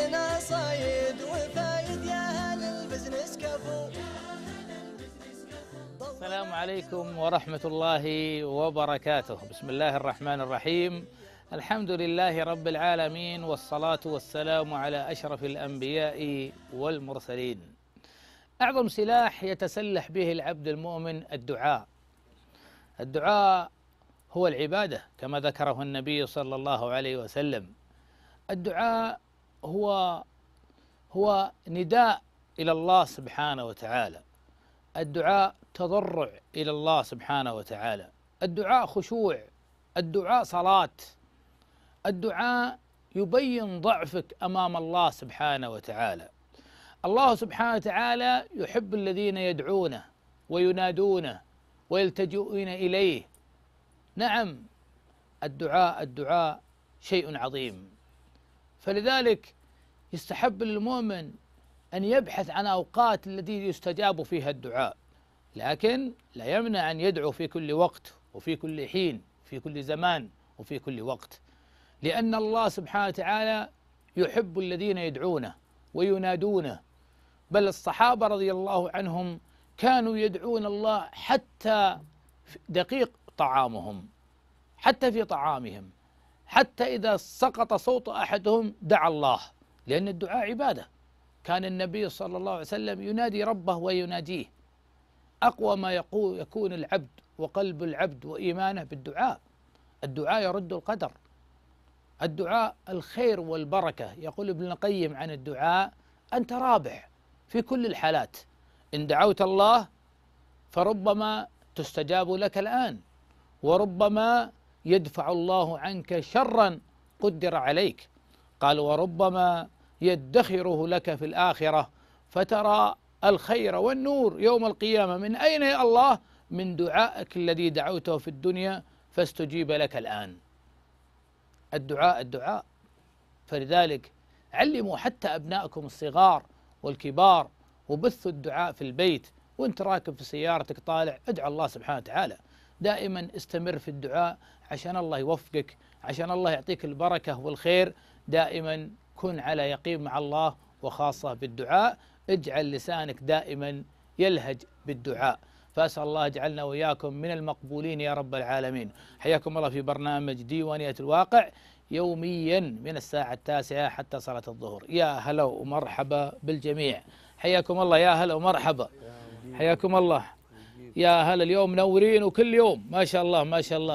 لنا صايد وفايد يا هل البزنس كفو السلام عليكم ورحمة الله وبركاته بسم الله الرحمن الرحيم الحمد لله رب العالمين والصلاة والسلام على أشرف الأنبياء والمرسلين أعظم سلاح يتسلح به العبد المؤمن الدعاء الدعاء هو العبادة كما ذكره النبي صلى الله عليه وسلم الدعاء هو هو نداء إلى الله سبحانه وتعالى الدعاء تضرع إلى الله سبحانه وتعالى الدعاء خشوع الدعاء صلاة الدعاء يبين ضعفك أمام الله سبحانه وتعالى الله سبحانه وتعالى يحب الذين يدعونه وينادونه ويلتجئون إليه نعم الدعاء الدعاء شيء عظيم فلذلك يستحب للمؤمن أن يبحث عن أوقات التي يستجاب فيها الدعاء لكن لا يمنع أن يدعو في كل وقت وفي كل حين في كل زمان وفي كل وقت لأن الله سبحانه وتعالى يحب الذين يدعونه وينادونه بل الصحابة رضي الله عنهم كانوا يدعون الله حتى دقيق طعامهم حتى في طعامهم حتى إذا سقط صوت أحدهم دعا الله لأن الدعاء عبادة كان النبي صلى الله عليه وسلم ينادي ربه ويناجيه أقوى ما يقول يكون العبد وقلب العبد وإيمانه بالدعاء الدعاء يرد القدر الدعاء الخير والبركة يقول ابن القيم عن الدعاء أنت رابح في كل الحالات إن دعوت الله فربما تستجاب لك الآن وربما يدفع الله عنك شرا قدر عليك قال وربما يدخره لك في الآخرة فترى الخير والنور يوم القيامة من أين يا الله من دعائك الذي دعوته في الدنيا فاستجيب لك الآن الدعاء الدعاء فلذلك علموا حتى أبنائكم الصغار والكبار وبثوا الدعاء في البيت وانت راكب في سيارتك طالع ادعو الله سبحانه وتعالى دائما استمر في الدعاء عشان الله يوفقك عشان الله يعطيك البركة والخير دائما كن على يقين مع الله وخاصة بالدعاء اجعل لسانك دائما يلهج بالدعاء فأسأل الله يجعلنا وإياكم من المقبولين يا رب العالمين حياكم الله في برنامج ديوانية الواقع يوميا من الساعة التاسعة حتى صلاة الظهر يا هلا ومرحبا بالجميع حياكم الله يا هلا ومرحبا حياكم الله يا هلا اليوم منورين وكل يوم ما شاء الله ما شاء الله